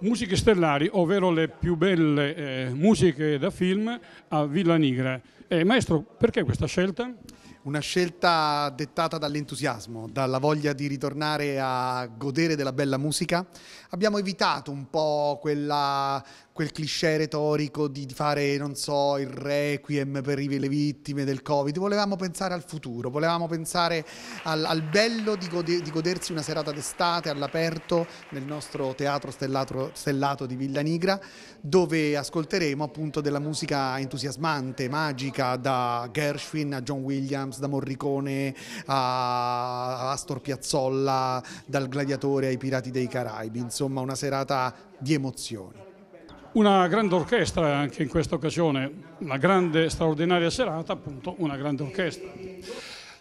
Musiche stellari, ovvero le più belle eh, musiche da film a Villa Nigra. Eh, maestro, perché questa scelta? Una scelta dettata dall'entusiasmo, dalla voglia di ritornare a godere della bella musica. Abbiamo evitato un po' quella, quel cliché retorico di fare, non so, il requiem per le vittime del Covid. Volevamo pensare al futuro, volevamo pensare al, al bello di, gode, di, godersi una serata d'estate all'aperto nel nostro teatro stellato, stellato di Villa Nigra, dove ascolteremo appunto della musica entusiasmante, magica, da Gershwin a John Williams Adams da Morricone a Astor Piazzolla, dal Gladiatore ai Pirati dei Caraibi, insomma una serata di emozioni. Una grande orchestra anche in questa occasione, una grande straordinaria serata, appunto una grande orchestra.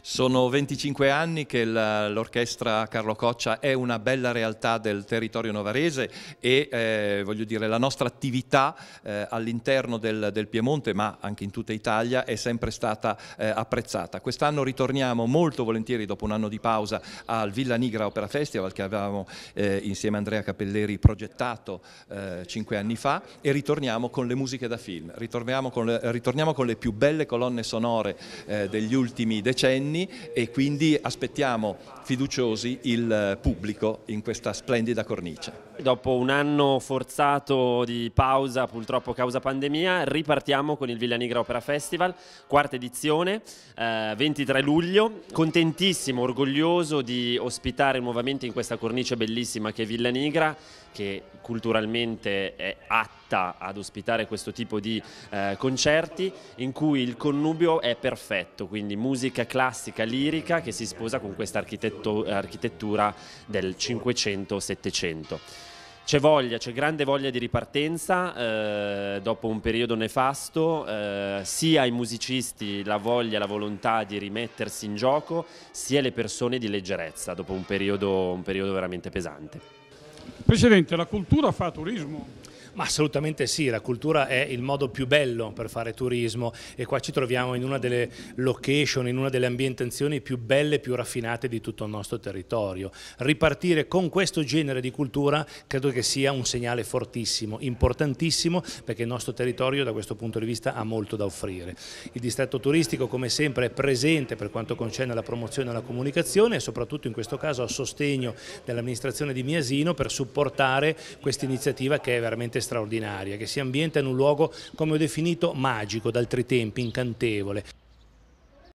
Sono 25 anni che l'orchestra Carlo Coccia è una bella realtà del territorio novarese e eh, voglio dire la nostra attività eh, all'interno del, del, Piemonte ma anche in tutta Italia è sempre stata eh, apprezzata. Quest'anno ritorniamo molto volentieri dopo un anno di pausa al Villa Nigra Opera Festival che avevamo eh, insieme a Andrea Capelleri progettato eh, cinque anni fa e ritorniamo con le musiche da film, ritorniamo con le, ritorniamo con le più belle colonne sonore eh, degli ultimi decenni anni e quindi aspettiamo fiduciosi il eh, pubblico in questa splendida cornice. Dopo un anno forzato di pausa, purtroppo causa pandemia, ripartiamo con il Villa Nigra Opera Festival, quarta edizione, eh, 23 luglio. Contentissimo, orgoglioso di ospitare nuovamente in questa cornice bellissima che è Villa Nigra, che culturalmente è atta ad ospitare questo tipo di eh, concerti, in cui il connubio è perfetto, quindi musica classica, lirica, che si sposa con questa architettura del 500-700. C'è voglia, c'è grande voglia di ripartenza eh, dopo un periodo nefasto, eh, sia ai musicisti la voglia, la volontà di rimettersi in gioco, sia le persone di leggerezza dopo un periodo, un periodo veramente pesante. Presidente, la cultura fa turismo? Ma assolutamente sì, la cultura è il modo più bello per fare turismo e qua ci troviamo in una delle location, in una delle ambientazioni più belle e più raffinate di tutto il nostro territorio. Ripartire con questo genere di cultura credo che sia un segnale fortissimo, importantissimo perché il nostro territorio da questo punto di vista ha molto da offrire. Il distretto turistico come sempre è presente per quanto concerne la promozione e la comunicazione e soprattutto in questo caso a sostegno dell'amministrazione di Miasino per supportare questa iniziativa che è veramente straordinaria che si ambienta in un luogo, come ho definito, magico, d'altri tempi, incantevole.